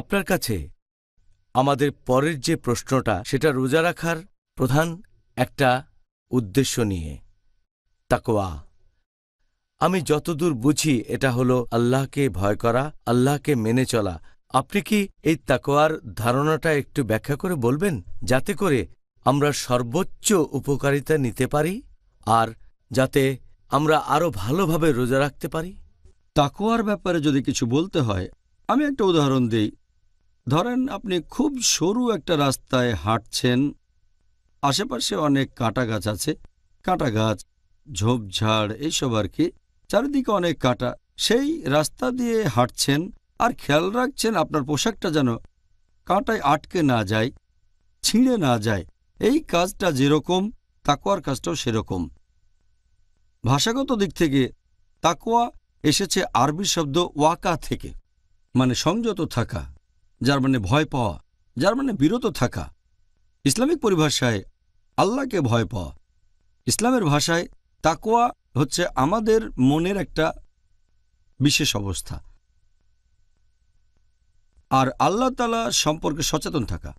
আপনার কাছে আমাদের পরের যে প্রশ্নটা সেটা রোজা রাখার প্রধান একটা উদ্দেশ্য নিয়ে তাকোয়া আমি যতদূর বুঝি এটা হলো আল্লাহকে ভয় করা আল্লাহকে মেনে চলা আপনি কি এই তাকোয়ার ধারণাটা একটু ব্যাখ্যা করে বলবেন যাতে করে আমরা সর্বোচ্চ উপকারিতা নিতে পারি আর যাতে আমরা আরও ভালোভাবে রোজা রাখতে পারি তাকোয়ার ব্যাপারে যদি কিছু বলতে হয় আমি একটা উদাহরণ দিই ধরেন আপনি খুব সরু একটা রাস্তায় হাঁটছেন আশেপাশে অনেক কাটা গাছ আছে কাঁটা গাছ ঝোপঝাড় এইসব আর কি চারিদিকে অনেক কাটা সেই রাস্তা দিয়ে হাঁটছেন আর খেয়াল রাখছেন আপনার পোশাকটা যেন কাঁটায় আটকে না যায় ছিঁড়ে না যায় এই কাজটা যেরকম তাকোয়ার কাজটাও সেরকম ভাষাগত দিক থেকে তাকোয়া এসেছে আরবি শব্দ ওয়াকা থেকে মানে সংযত থাকা যার মানে ভয় পাওয়া যার মানে বিরত থাকা ইসলামিক পরিভাষায় আল্লাহকে ভয় পাওয়া ইসলামের ভাষায় তাকোয়া হচ্ছে আমাদের মনের একটা বিশেষ অবস্থা আর আল্লাহ তালা সম্পর্কে সচেতন থাকা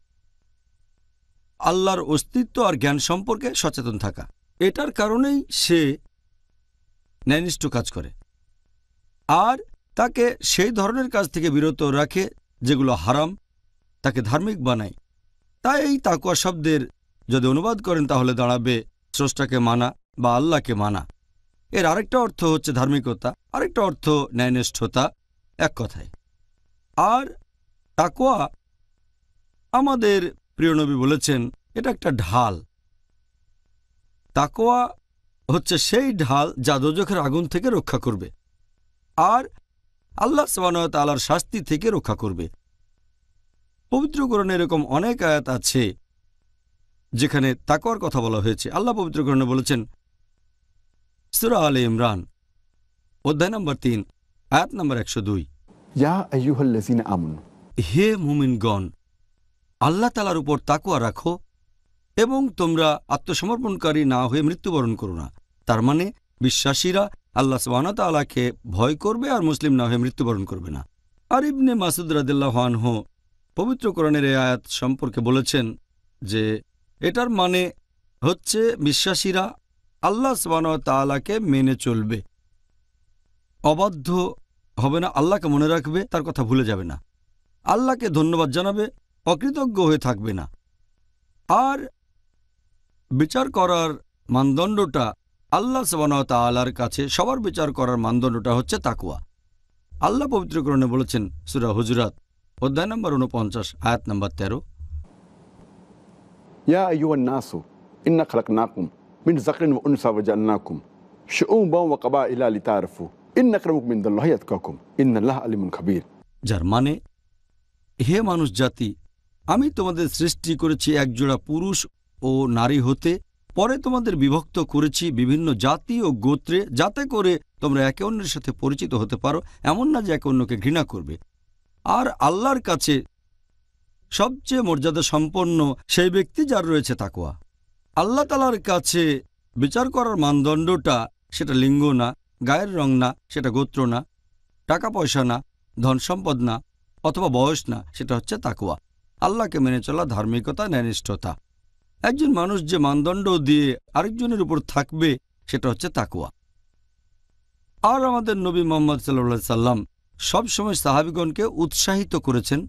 আল্লাহর অস্তিত্ব আর জ্ঞান সম্পর্কে সচেতন থাকা এটার কারণেই সে ন্যায়নিষ্ঠ কাজ করে আর তাকে সেই ধরনের কাজ থেকে বিরত রাখে যেগুলো হারাম তাকে ধার্মিক বানায় তাই এই তাকুয়া শব্দের যদি অনুবাদ করেন তাহলে দাঁড়াবে স্রষ্টাকে মানা বা আল্লাহকে মানা এর আরেকটা অর্থ হচ্ছে ধার্মিকতা আরেকটা অর্থ ন্যায়নিষ্ঠতা এক কথায় আর তাকুয়া আমাদের প্রিয় নবী বলেছেন এটা একটা ঢাল তাকোয়া হচ্ছে সেই ঢাল যা দোজখের আগুন থেকে রক্ষা করবে আর আল্লাহ সাবানতালার শাস্তি থেকে রক্ষা করবে পবিত্রকরণে এরকম অনেক আয়াত আছে যেখানে তাকওয়ার কথা বলা হয়েছে আল্লাহ পবিত্রকরণে বলেছেন সুরা আলী ইমরান অধ্যায় নম্বর তিন আয়াত নম্বর একশো দুই হে মুমিনগণ আল্লাহ তালার উপর তাকুয়া রাখো এবং তোমরা আত্মসমর্পণকারী না হয়ে মৃত্যুবরণ করো না তার মানে বিশ্বাসীরা আল্লাহ সোহানতালাকে ভয় করবে আর মুসলিম না হয়ে মৃত্যুবরণ করবে না আর ইবনে মাসুদ রাদিল্লাহানহ কোরআনের এই আয়াত সম্পর্কে বলেছেন যে এটার মানে হচ্ছে বিশ্বাসীরা আল্লাহ সোহানতালাকে মেনে চলবে অবাধ্য হবে না আল্লাহকে মনে রাখবে তার কথা ভুলে যাবে না আল্লাহকে ধন্যবাদ জানাবে অকৃতজ্ঞ হয়ে থাকবে না আর বিচার করার মানদণ্ডটা আল্লাহ সবানতালার কাছে সবার বিচার করার মানদণ্ডটা হচ্ছে তাকুয়া আল্লাহ পবিত্রকরণে বলেছেন সুরা হুজরাত অধ্যায় নম্বর উনপঞ্চাশ আয়াত নম্বর তেরো আলিমুন যার মানে হে মানুষ জাতি আমি তোমাদের সৃষ্টি করেছি একজোড়া পুরুষ ও নারী হতে পরে তোমাদের বিভক্ত করেছি বিভিন্ন জাতি ও গোত্রে যাতে করে তোমরা একে অন্যের সাথে পরিচিত হতে পারো এমন না যে একে অন্যকে ঘৃণা করবে আর আল্লাহর কাছে সবচেয়ে মর্যাদা সম্পন্ন সেই ব্যক্তি যার রয়েছে তাকোয়া আল্লাহ তালার কাছে বিচার করার মানদণ্ডটা সেটা লিঙ্গ না গায়ের রং না সেটা গোত্র না টাকা পয়সা না ধন সম্পদ না অথবা বয়স না সেটা হচ্ছে তাকুয়া আল্লাহকে মেনে চলা ধার্মিকতা ন্যানিষ্ঠতা একজন মানুষ যে মানদণ্ড দিয়ে আরেকজনের উপর থাকবে সেটা হচ্ছে তাকুয়া আর আমাদের নবী মোহাম্মদ সাল্লা সাল্লাম সবসময় সাহাবিগণকে উৎসাহিত করেছেন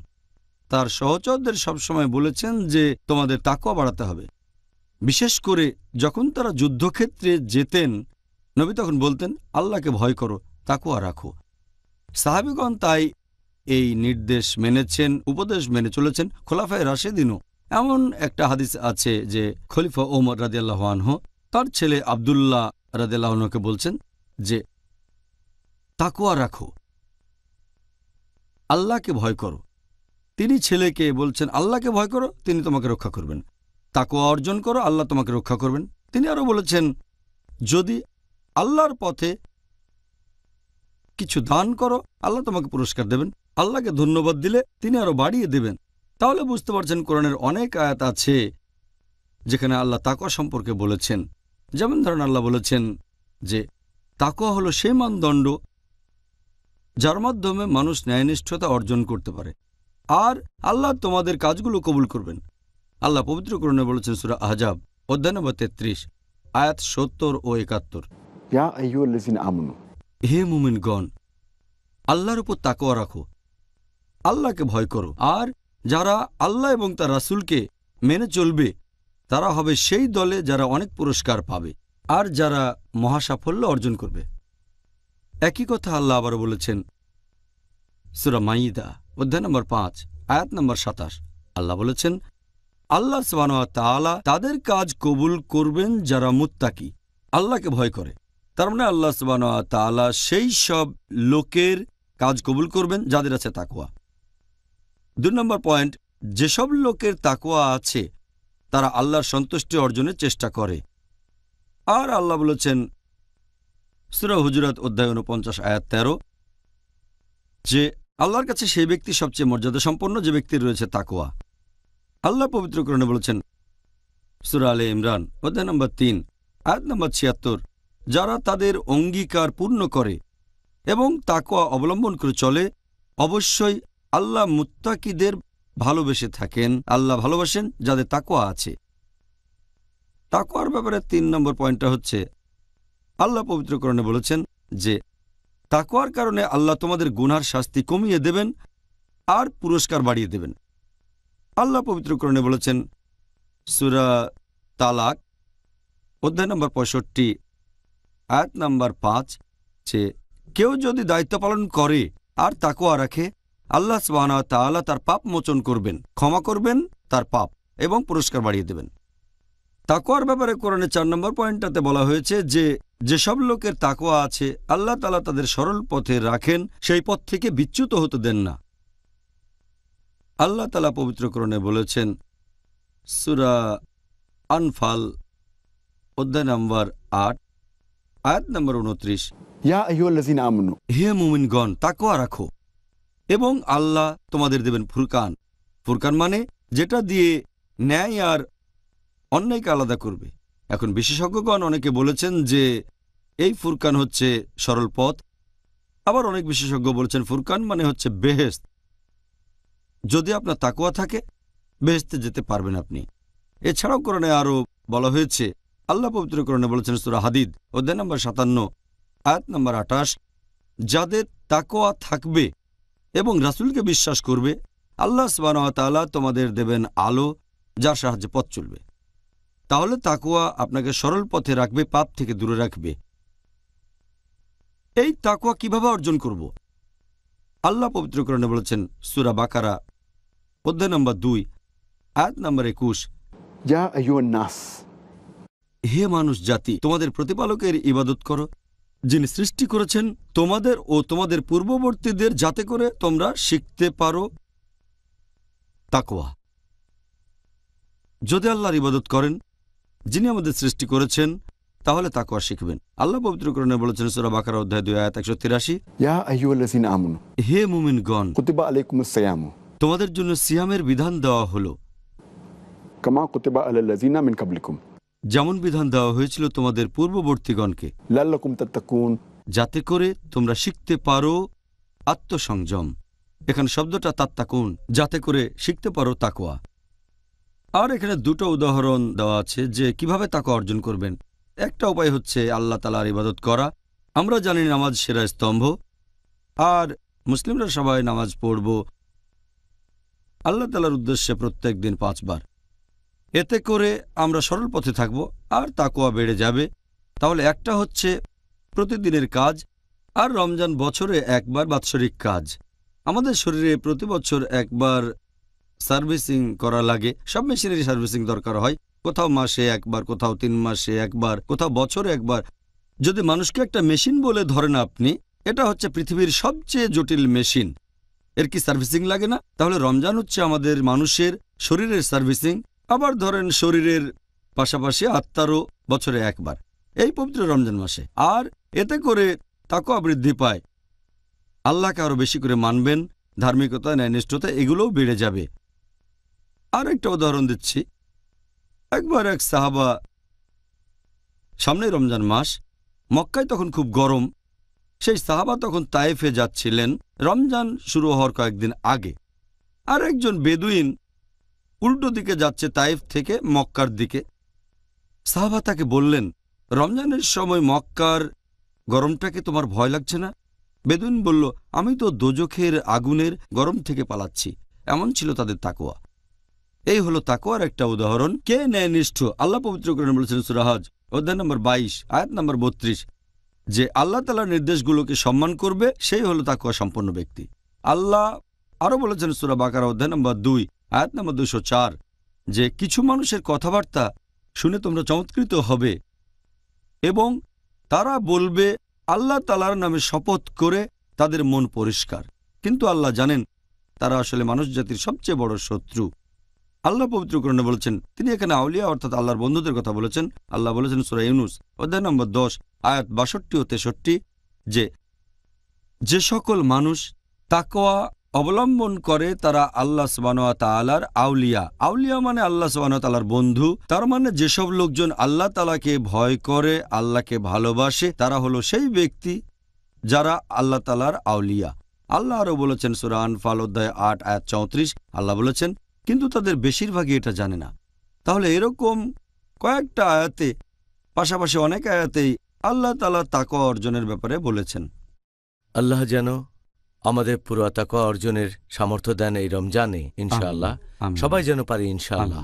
তার সহচরদের সবসময় বলেছেন যে তোমাদের তাকুয়া বাড়াতে হবে বিশেষ করে যখন তারা যুদ্ধক্ষেত্রে যেতেন নবী তখন বলতেন আল্লাহকে ভয় করো তাকুয়া রাখো সাহাবিগণ তাই এই নির্দেশ মেনেছেন উপদেশ মেনে চলেছেন খোলাফায় রাশেদিনও এমন একটা হাদিস আছে যে খলিফা ওমর রাজিয়াল্লাহ আনহ তার ছেলে আবদুল্লাহ রাজিয়াল্লাহনকে বলছেন যে তাকুয়া রাখো আল্লাহকে ভয় করো তিনি ছেলেকে বলছেন আল্লাহকে ভয় করো তিনি তোমাকে রক্ষা করবেন তাকুয়া অর্জন করো আল্লাহ তোমাকে রক্ষা করবেন তিনি আরও বলেছেন যদি আল্লাহর পথে কিছু দান করো আল্লাহ তোমাকে পুরস্কার দেবেন আল্লাহকে ধন্যবাদ দিলে তিনি আরও বাড়িয়ে দেবেন তাহলে বুঝতে পারছেন কোরআনের অনেক আয়াত আছে যেখানে আল্লাহ তাকোয়া সম্পর্কে বলেছেন যেমন ধরেন আল্লাহ বলেছেন যে তাকোয়া হলো সেই মানদণ্ড যার মাধ্যমে মানুষ ন্যায়নিষ্ঠতা অর্জন করতে পারে আর আল্লাহ তোমাদের কাজগুলো কবুল করবেন আল্লাহ পবিত্র কোরণে বলেছেন সুরা আহজাব অধ্যায় নম্বর তেত্রিশ আয়াত সত্তর ও একাত্তর হে মুমিনগণ আল্লাহর উপর তাকোয়া রাখো আল্লাহকে ভয় করো আর যারা আল্লাহ এবং তার রাসুলকে মেনে চলবে তারা হবে সেই দলে যারা অনেক পুরস্কার পাবে আর যারা মহাসাফল্য অর্জন করবে একই কথা আল্লাহ আবার বলেছেন সুরা মাইদা অধ্যায় নম্বর পাঁচ আয়াত নম্বর সাতাশ আল্লাহ বলেছেন আল্লাহ সবান তালা তাদের কাজ কবুল করবেন যারা মুত্তাকি আল্লাহকে ভয় করে তার মানে আল্লাহ সবান তালা সেই সব লোকের কাজ কবুল করবেন যাদের আছে তাকুয়া দুই নম্বর পয়েন্ট যেসব লোকের তাকোয়া আছে তারা আল্লাহর সন্তুষ্টি অর্জনের চেষ্টা করে আর আল্লাহ বলেছেন সুরা হুজরত অধ্যায় উনপঞ্চাশ আয়াত তেরো যে আল্লাহর কাছে সেই ব্যক্তি সবচেয়ে মর্যাদা সম্পন্ন যে ব্যক্তির রয়েছে তাকোয়া আল্লাহ পবিত্রকরণে বলেছেন সুরা আলে ইমরান অধ্যায় নম্বর তিন আয়াত নম্বর ছিয়াত্তর যারা তাদের অঙ্গীকার পূর্ণ করে এবং তাকোয়া অবলম্বন করে চলে অবশ্যই আল্লাহ মুত্তাকিদের ভালোবেসে থাকেন আল্লাহ ভালোবাসেন যাদের তাকোয়া আছে তাকোয়ার ব্যাপারে তিন নম্বর পয়েন্টটা হচ্ছে আল্লাহ পবিত্রকরণে বলেছেন যে তাকোয়ার কারণে আল্লাহ তোমাদের গুনার শাস্তি কমিয়ে দেবেন আর পুরস্কার বাড়িয়ে দেবেন আল্লাহ পবিত্রকরণে বলেছেন সুরা তালাক অধ্যায় নম্বর পঁয়ষট্টি আয়াত নম্বর পাঁচ যে কেউ যদি দায়িত্ব পালন করে আর তাকোয়া রাখে আল্লাহ সুবাহন তাল্লাহ তার পাপ মোচন করবেন ক্ষমা করবেন তার পাপ এবং পুরস্কার বাড়িয়ে দেবেন তাকোয়ার ব্যাপারে কোরআনে চার নম্বর পয়েন্টটাতে বলা হয়েছে যে যেসব লোকের তাকোয়া আছে আল্লাহ তালা তাদের সরল পথে রাখেন সেই পথ থেকে বিচ্যুত হতে দেন না আল্লাহ তালা পবিত্রকরণে বলেছেন সুরা আনফাল অধ্যায় নম্বর আট আয়াত নম্বর উনত্রিশ হে মুমিনগণ তাকোয়া রাখো এবং আল্লাহ তোমাদের দেবেন ফুরকান ফুরকান মানে যেটা দিয়ে ন্যায় আর অন্যায়কে আলাদা করবে এখন বিশেষজ্ঞগণ অনেকে বলেছেন যে এই ফুরকান হচ্ছে সরল পথ আবার অনেক বিশেষজ্ঞ বলেছেন ফুরকান মানে হচ্ছে বেহেস্ত যদি আপনার তাকুয়া থাকে বেহেস্তে যেতে পারবেন আপনি এছাড়াও করণে আরও বলা হয়েছে আল্লাহ পবিত্রকরণে বলেছেন সুরা হাদিদ অধ্যায় নম্বর সাতান্ন আয়াত নম্বর আটাশ যাদের তাকোয়া থাকবে এবং রাসুলকে বিশ্বাস করবে আল্লাহ সবানতালা তোমাদের দেবেন আলো যার সাহায্যে পথ চলবে তাহলে তাকুয়া আপনাকে সরল পথে রাখবে পাপ থেকে দূরে রাখবে এই তাকুয়া কিভাবে অর্জন করব আল্লাহ পবিত্রকরণে বলেছেন সুরা বাকারা অধ্যায় নম্বর দুই আয়াত নম্বর একুশ হে মানুষ জাতি তোমাদের প্রতিপালকের ইবাদত করো যিনি সৃষ্টি করেছেন তোমাদের ও তোমাদের পূর্ববর্তীদের যাতে করে তোমরা শিখতে পারো তাকোয়া যদি আল্লাহর ইবাদত করেন যিনি আমাদের সৃষ্টি করেছেন তাহলে তাকোয়া শিখবেন আল্লাহ পবিত্রকরণে বলেছেন সুরা বাকার অধ্যায় দুই আয়াত একশো তিরাশি হে মুমিনগণ তোমাদের জন্য সিয়ামের বিধান দেওয়া হলো কামা কুতিবা আল্লাহ মিন কাবলিকুম যেমন বিধান দেওয়া হয়েছিল তোমাদের পূর্ববর্তীগণকে যাতে করে তোমরা শিখতে পারো আত্মসংযম এখানে শব্দটা তাত্তাকুন যাতে করে শিখতে পারো তাকোয়া আর এখানে দুটো উদাহরণ দেওয়া আছে যে কিভাবে তাকে অর্জন করবেন একটা উপায় হচ্ছে আল্লাহ তালার ইবাদত করা আমরা জানি নামাজ সেরা স্তম্ভ আর মুসলিমরা সবাই নামাজ পড়ব আল্লাহ তালার উদ্দেশ্যে প্রত্যেক দিন পাঁচবার এতে করে আমরা সরল পথে থাকব আর তাকোয়া বেড়ে যাবে তাহলে একটা হচ্ছে প্রতিদিনের কাজ আর রমজান বছরে একবার বাৎসরিক কাজ আমাদের শরীরে প্রতি বছর একবার সার্ভিসিং করা লাগে সব মেশিনেরই সার্ভিসিং দরকার হয় কোথাও মাসে একবার কোথাও তিন মাসে একবার কোথাও বছরে একবার যদি মানুষকে একটা মেশিন বলে ধরেন আপনি এটা হচ্ছে পৃথিবীর সবচেয়ে জটিল মেশিন এর কি সার্ভিসিং লাগে না তাহলে রমজান হচ্ছে আমাদের মানুষের শরীরের সার্ভিসিং আবার ধরেন শরীরের পাশাপাশি আত্মারও বছরে একবার এই পবিত্র রমজান মাসে আর এতে করে তাকওয়া বৃদ্ধি পায় আল্লাহকে আরও বেশি করে মানবেন ধার্মিকতা ন্যায়নিষ্ঠতা এগুলোও বেড়ে যাবে আর একটা উদাহরণ দিচ্ছি একবার এক সাহাবা সামনে রমজান মাস মক্কায় তখন খুব গরম সেই সাহাবা তখন তায়েফে যাচ্ছিলেন রমজান শুরু হওয়ার কয়েকদিন আগে আর একজন বেদুইন উল্টো দিকে যাচ্ছে তাইফ থেকে মক্কার দিকে সাহাবা তাকে বললেন রমজানের সময় মক্কার গরমটাকে তোমার ভয় লাগছে না বেদুন বলল আমি তো দোজখের আগুনের গরম থেকে পালাচ্ছি এমন ছিল তাদের তাকোয়া এই হলো তাকোয়ার একটা উদাহরণ কে ন্যায় নিষ্ঠ আল্লাহ পবিত্রকরণ বলেছেন সুরাহাজ অধ্যায় নম্বর বাইশ আয়াত নম্বর বত্রিশ যে আল্লাহ তালার নির্দেশগুলোকে সম্মান করবে সেই হলো তাকুয়া সম্পন্ন ব্যক্তি আল্লাহ আরও বলেছেন সুরা বাকার অধ্যায় নম্বর দুই আয়াত নম্বর দুশো চার যে কিছু মানুষের কথাবার্তা শুনে তোমরা চমৎকৃত হবে এবং তারা বলবে আল্লাহ তালার নামে শপথ করে তাদের মন পরিষ্কার কিন্তু আল্লাহ জানেন তারা আসলে মানুষ জাতির সবচেয়ে বড় শত্রু আল্লাহ পবিত্রকরণে বলেছেন তিনি এখানে আউলিয়া অর্থাৎ আল্লাহর বন্ধুদের কথা বলেছেন আল্লাহ বলেছেন সুরা ইউনুস অধ্যায় নম্বর দশ আয়াত বাষট্টি ও তেষট্টি যে যে সকল মানুষ তাকোয়া অবলম্বন করে তারা আল্লাহ সবানোয়াতালার আউলিয়া আউলিয়া মানে আল্লাহ সবানোতালার বন্ধু তার মানে যেসব লোকজন আল্লাহ তালাকে ভয় করে আল্লাহকে ভালোবাসে তারা হলো সেই ব্যক্তি যারা আল্লাহ তালার আউলিয়া আল্লাহ আরও বলেছেন সুরান ফালোদ্দায় আট আয়াত চৌত্রিশ আল্লাহ বলেছেন কিন্তু তাদের বেশিরভাগই এটা জানে না তাহলে এরকম কয়েকটা আয়াতে পাশাপাশি অনেক আয়াতেই আল্লাহ তালা তাকো অর্জনের ব্যাপারে বলেছেন আল্লাহ যেন আমাদের পুরো অর্জনের সামর্থ্য দেন এই রমজানে ইনশাআল্লাহ সবাই যেন পারি ইনশাআল্লাহ